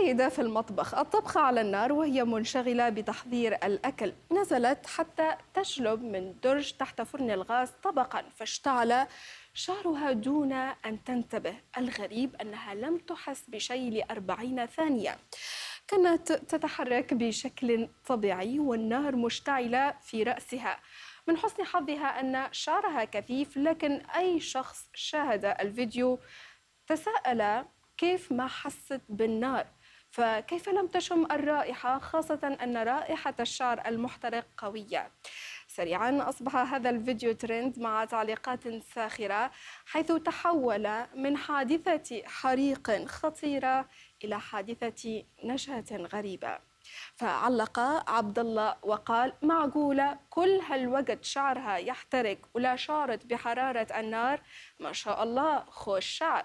سيدة في المطبخ الطبخة على النار وهي منشغلة بتحضير الأكل نزلت حتى تشلب من درج تحت فرن الغاز طبقا فاشتعل شعرها دون أن تنتبه الغريب أنها لم تحس بشيء لأربعين ثانية كانت تتحرك بشكل طبيعي والنار مشتعلة في رأسها من حسن حظها أن شعرها كثيف لكن أي شخص شاهد الفيديو تساءل كيف ما حست بالنار فكيف لم تشم الرائحة خاصة أن رائحة الشعر المحترق قوية سريعا أصبح هذا الفيديو ترند مع تعليقات ساخرة حيث تحول من حادثة حريق خطيرة إلى حادثة نشأة غريبة فعلق عبد الله وقال معقولة كل هالوقت شعرها يحترق ولا شعرت بحرارة النار ما شاء الله خوش شعر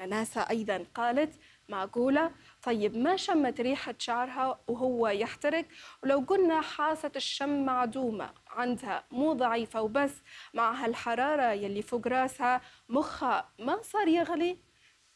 ناسا أيضا قالت معقولة طيب ما شمت ريحة شعرها وهو يحترق ولو قلنا حاسة الشم معدومة عندها مو ضعيفة وبس مع هالحرارة يلي فوق راسها مخها ما صار يغلي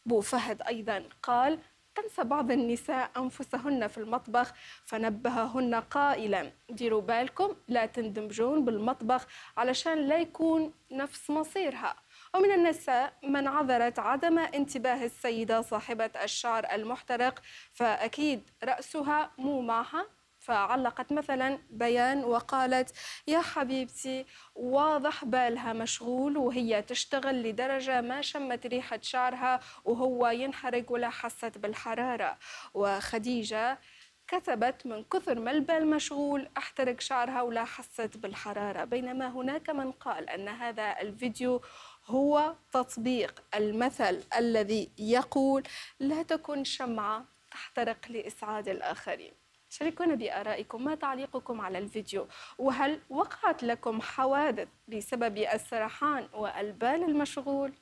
بو فهد أيضا قال تنسى بعض النساء أنفسهن في المطبخ فنبههن قائلا ديروا بالكم لا تندمجون بالمطبخ علشان لا يكون نفس مصيرها ومن النساء من عذرت عدم انتباه السيدة صاحبة الشعر المحترق فأكيد رأسها مو معها فعلقت مثلا بيان وقالت يا حبيبتي واضح بالها مشغول وهي تشتغل لدرجة ما شمت ريحة شعرها وهو ينحرق ولا حست بالحرارة وخديجة كتبت من كثر ما البال مشغول احترق شعرها ولا حست بالحرارة بينما هناك من قال أن هذا الفيديو هو تطبيق المثل الذي يقول لا تكن شمعة تحترق لإسعاد الآخرين شاركونا بآرائكم ما تعليقكم على الفيديو وهل وقعت لكم حوادث بسبب السرحان والبال المشغول؟